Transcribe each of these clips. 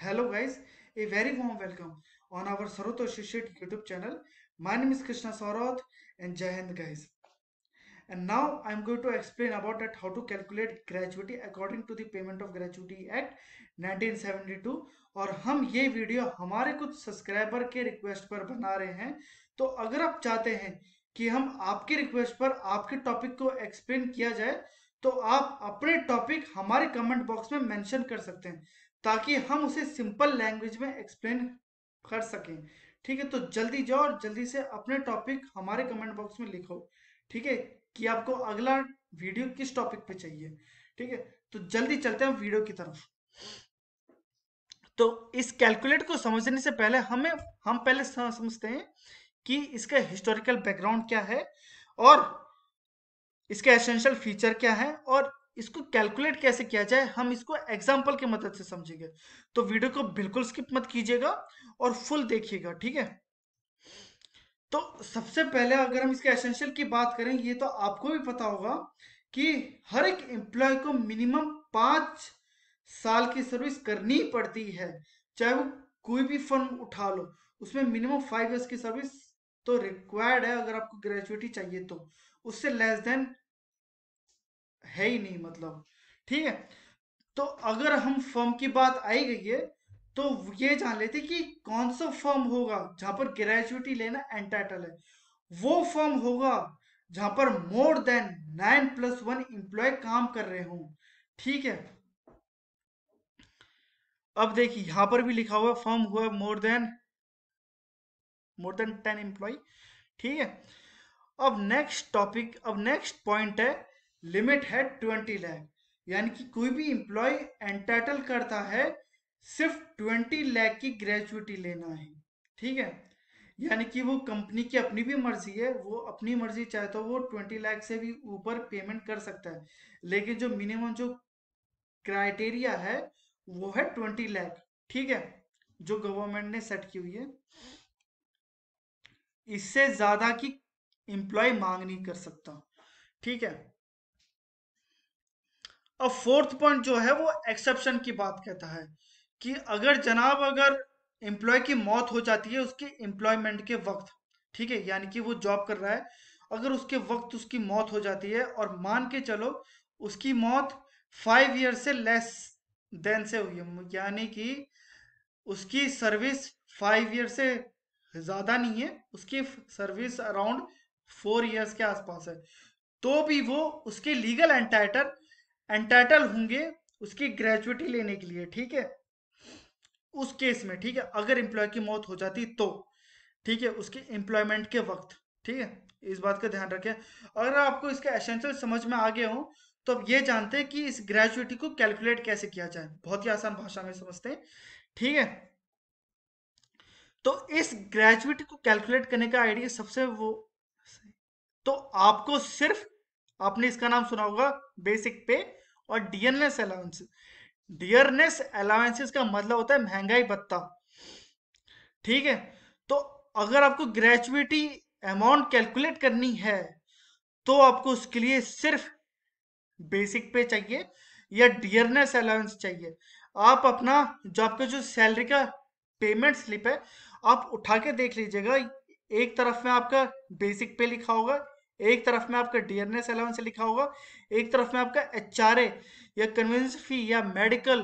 Hello guys, a very warm welcome on our Sarut Associate YouTube channel. My name is Krishna Saurath and Jai Hind guys. And now I'm going to explain about that how to calculate gratuity according to the Payment of Gratuity Act 1972 और हम ये video हमारे कुछ subscriber के request पर बना रहे हैं तो अगर आप चाहते हैं कि हम आपके रिक्वेस्ट पर आपके टॉपिक को एक्सप्लेन किया जाए तो आप अपने टॉपिक हमारे कमेंट बॉक्स में मेंशन कर सकते हैं ताकि हम उसे सिंपल लैंग्वेज में एक्सप्लेन कर सकें ठीक है तो जल्दी जाओ और जल्दी से अपने टॉपिक हमारे कमेंट बॉक्स में लिखो ठीक है कि आपको अगला वीडियो किस टॉपिक पे चाहिए ठीक है तो जल्दी चलते हैं वीडियो की तरफ तो इस कैलकुलेट को समझने से पहले हमें हम पहले समझते हैं कि इसका हिस्टोरिकल बैकग्राउंड क्या है और इसके एसेंशियल फीचर क्या है और इसको कैलकुलेट कैसे किया जाए हम इसको एग्जाम्पल की मदद से समझेंगे तो वीडियो को बिल्कुल स्किप मत कीजिएगा और फुल देखिएगा ठीक है तो सबसे पहले अगर हम इसके एसेंशियल की बात करें ये तो आपको भी पता होगा कि हर एक एम्प्लॉय को मिनिमम पांच साल की सर्विस करनी पड़ती है चाहे वो कोई भी फर्म उठा लो उसमें मिनिमम फाइव ईयर्स की सर्विस तो रिक्वायर्ड है अगर आपको ग्रेजुएटी चाहिए तो उससे लेस देन है ही नहीं मतलब ठीक है तो अगर हम फर्म की बात आई गई है तो ये जान लेते कि कौन सा फर्म होगा जहां पर ग्रेजुएटी लेना एंटाइटल है वो फर्म होगा जहां पर more than nine plus one employee काम कर रहे हो ठीक है अब देखिए यहां पर भी लिखा हुआ फर्म हुआ more than more than ten employee ठीक है अब नेक्स्ट टॉपिक अब नेक्स्ट पॉइंट है लिमिट है ट्वेंटी लैख यानी कि कोई भी इंप्लॉय एंटाइटल करता है सिर्फ ट्वेंटी लैख की ग्रेजुएटी लेना है ठीक है यानी कि वो कंपनी की अपनी भी मर्जी है वो अपनी मर्जी चाहे तो वो ट्वेंटी लाख से भी ऊपर पेमेंट कर सकता है लेकिन जो मिनिमम जो क्राइटेरिया है वो है ट्वेंटी लाख ठीक है जो गवर्नमेंट ने सेट की हुई है इससे ज्यादा की एम्प्लॉय मांग नहीं कर सकता ठीक है अब फोर्थ पॉइंट जो है वो एक्सेप्शन की बात कहता है कि अगर जनाब अगर एम्प्लॉय की मौत हो जाती है उसके एम्प्लॉयमेंट के वक्त ठीक है यानी कि वो जॉब कर रहा है अगर उसके वक्त उसकी मौत हो जाती है और मान के चलो उसकी मौत फाइव ईयर से लेस देन से हुई है यानी कि उसकी सर्विस फाइव ईयर से ज़्यादा नहीं है उसकी सर्विस अराउंड फोर ईयर्स के आसपास है तो भी वो उसके लीगल एंटाइटर एंटाइटल होंगे उसकी ग्रेजुएटी लेने के लिए ठीक है उस केस में ठीक है अगर एम्प्लॉय की मौत हो जाती तो ठीक है उसके एम्प्लॉयमेंट के वक्त ठीक है इस बात का ध्यान रखें अगर आपको इसका एसेंशियल समझ में आ गया हो तो अब ये जानते हैं कि इस ग्रेजुएटी को कैलकुलेट कैसे किया जाए बहुत ही आसान भाषा में समझते हैं ठीक है तो इस ग्रेजुएटी को कैलकुलेट करने का आइडिया सबसे वो तो आपको सिर्फ आपने इसका नाम सुना होगा बेसिक पे और डियरनेस अलाउंसेस डियरनेस अलाउंसेस का मतलब होता है महंगाई भत्ता ठीक है तो अगर आपको ग्रेचुटी अमाउंट कैलकुलेट करनी है तो आपको उसके लिए सिर्फ बेसिक पे चाहिए या डियरनेस अलाउंस चाहिए आप अपना जो आपके जो सैलरी का पेमेंट स्लिप है आप उठा के देख लीजिएगा एक तरफ में आपका बेसिक पे लिखा होगा एक तरफ में आपका डीएनएस अलाउंस लिखा होगा एक तरफ में आपका एच या कन्वेंस फी या मेडिकल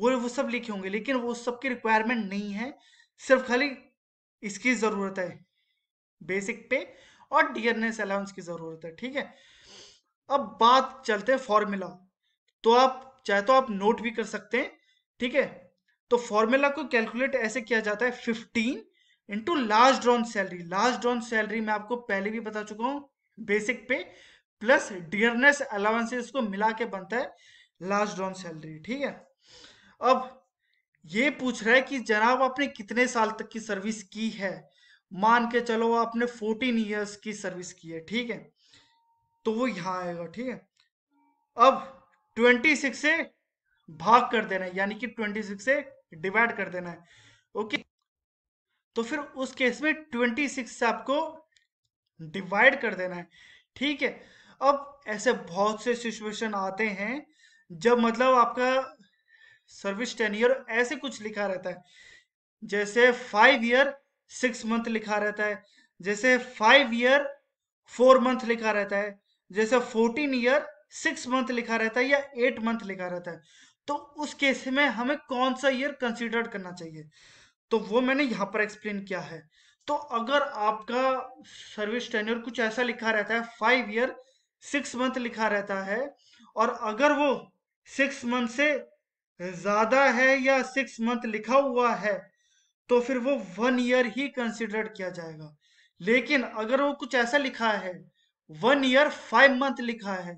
वो वो सब लिखे होंगे लेकिन वो सबकी रिक्वायरमेंट नहीं है सिर्फ खाली इसकी ज़रूरत है बेसिक पे और डीएनएस अलाउंस की ज़रूरत है ठीक है अब बात चलते हैं फॉर्मूला तो आप चाहे तो आप नोट भी कर सकते हैं ठीक है तो फॉर्मूला को कैलकुलेट ऐसे किया जाता है fifteen into last drawn salary last drawn salary मैं आपको पहले भी बता चुका हूँ बेसिक पे प्लस डियरनेस अलाउंसेस को मिला के बनता है लास्ट डाउन सैलरी ठीक है अब ये पूछ रहा है कि जनाब आपने कितने साल तक की सर्विस की है मान के चलो आपने 14 इयर्स की सर्विस की है ठीक है तो वो यहां आएगा ठीक है अब 26 से भाग कर देना है यानी कि 26 से डिवाइड कर देना है ओके तो फिर उस केस में 26 से आपको डिवाइड कर देना है ठीक है अब ऐसे बहुत से सिचुएशन आते हैं जब मतलब आपका सर्विस ईयर ऐसे कुछ लिखा रहता है जैसे फाइव ईयर सिक्स मंथ लिखा रहता है जैसे फाइव ईयर फोर मंथ लिखा रहता है जैसे फोर्टीन ईयर सिक्स मंथ लिखा रहता है या एट मंथ लिखा रहता है तो उस केस में हमें कौन सा ईयर कंसिडर करना चाहिए तो वो मैंने यहां पर एक्सप्लेन किया है तो अगर आपका सर्विस टेन्योर कुछ ऐसा लिखा रहता है फाइव ईयर सिक्स मंथ लिखा रहता है और अगर वो सिक्स मंथ से ज्यादा है या सिक्स मंथ लिखा हुआ है तो फिर वो वन ईयर ही कंसिडर किया जाएगा लेकिन अगर वो कुछ ऐसा लिखा है वन ईयर फाइव मंथ लिखा है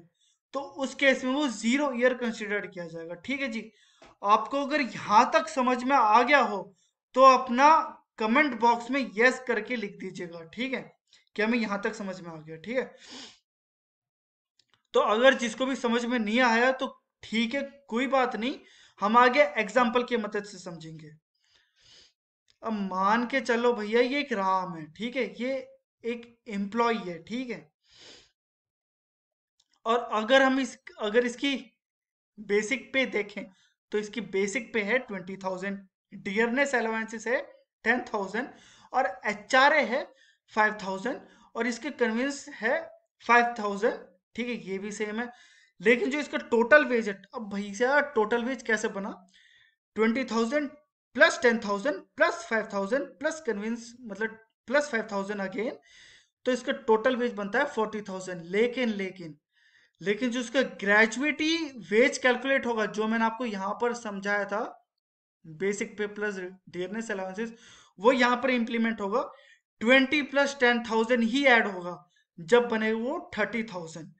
तो उस केस में वो जीरो ईयर कंसिडर किया जाएगा ठीक है जी आपको अगर यहां तक समझ में आ गया हो तो अपना कमेंट बॉक्स में यस करके लिख दीजिएगा ठीक है क्या मैं यहां तक समझ में आ गया ठीक है तो अगर जिसको भी समझ में नहीं आया तो ठीक है कोई बात नहीं हम आगे एग्जाम्पल की मदद से समझेंगे अब मान के चलो भैया ये एक राम है ठीक है ये एक एम्प्लॉय है ठीक है और अगर हम इस अगर इसकी बेसिक पे देखें तो इसकी बेसिक पे है ट्वेंटी थाउजेंड डियरनेस अलावेंसेस है टेन थाउजेंड और एच आर ए है फाइव थाउजेंड और इसके कन्वीनियंस है फाइव थाउजेंड ठीक है ये भी सेम है लेकिन जो इसका टोटल वेज है अब भैया टोटल वेज कैसे बना twenty thousand plus ten thousand plus five thousand plus convenience मतलब प्लस फाइव थाउजेंड अगेन तो इसका टोटल वेज बनता है फोर्टी थाउजेंड लेकिन लेकिन लेकिन जो इसका ग्रेजुएटी वेज कैलकुलेट होगा जो मैंने आपको यहां पर समझाया था बेसिक पे प्लस डियरनेस अलाउंसेस वो यहाँ पर इंप्लीमेंट होगा ट्वेंटी प्लस टेन थाउजेंड ही ऐड होगा जब बनेगा वो थर्टी थाउजेंड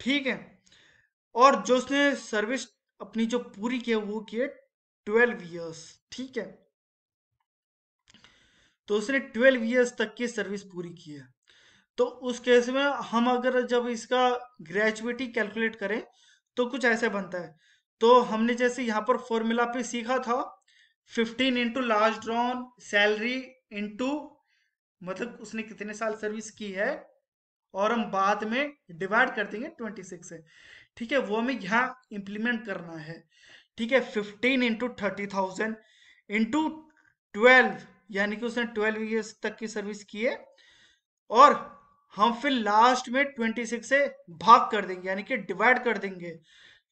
ठीक है और जो उसने सर्विस अपनी जो पूरी की वो किए है ट्वेल्व ईयर्स ठीक है तो उसने ट्वेल्व ईयर्स तक की सर्विस पूरी की है तो उस केस में हम अगर जब इसका ग्रेजुएटी कैलकुलेट करें तो कुछ ऐसे बनता है तो हमने जैसे यहाँ पर फॉर्मूला पे सीखा था fifteen into last drawn salary into मतलब उसने कितने साल सर्विस की है और हम बाद में डिवाइड कर देंगे ट्वेंटी सिक्स से ठीक है वो हमें यहाँ इम्प्लीमेंट करना है ठीक है fifteen into thirty thousand into twelve यानी कि उसने ट्वेल्व ईयर्स तक की सर्विस की है और हम फिर लास्ट में ट्वेंटी सिक्स से भाग कर देंगे यानी कि डिवाइड कर देंगे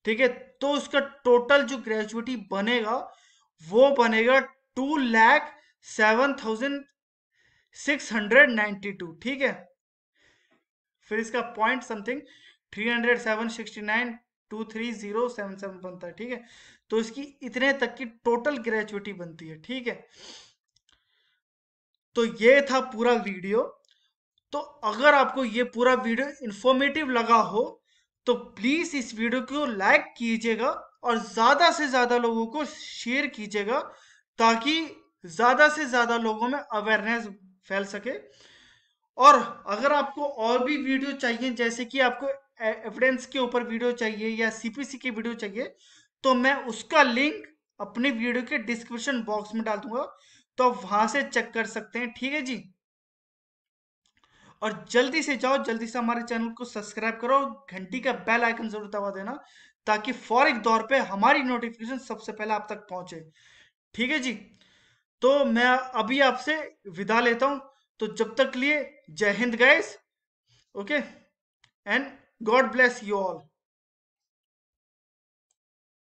ठीक है तो उसका टोटल जो ग्रेजुएटी बनेगा वो बनेगा two lakh seven thousand six hundred ninety two ठीक है फिर इसका point something three hundred seven sixty nine two three zero seven seven बनता है ठीक है तो इसकी इतने तक की टोटल ग्रेचुटी बनती है ठीक है तो ये था पूरा वीडियो तो अगर आपको ये पूरा वीडियो इन्फॉर्मेटिव लगा हो तो प्लीज इस वीडियो को लाइक कीजिएगा और ज़्यादा से ज़्यादा लोगों को शेयर कीजिएगा ताकि ज़्यादा से ज़्यादा लोगों में अवेयरनेस फैल सके और अगर आपको और भी वीडियो चाहिए जैसे कि आपको एविडेंस के ऊपर वीडियो चाहिए या सीपीसी की वीडियो चाहिए तो मैं उसका लिंक अपने वीडियो के डिस्क्रिप्शन बॉक्स में डाल दूंगा तो आप वहां से चेक कर सकते हैं ठीक है जी और जल्दी से जाओ जल्दी से हमारे चैनल को सब्सक्राइब करो घंटी का बेल आइकन जरूर दबा देना ताकि फौरी तौर पे हमारी नोटिफिकेशन सबसे पहले आप तक पहुंचे ठीक है जी तो मैं अभी आपसे विदा लेता हूं तो जब तक लिए जय हिंद guys okay and God bless you all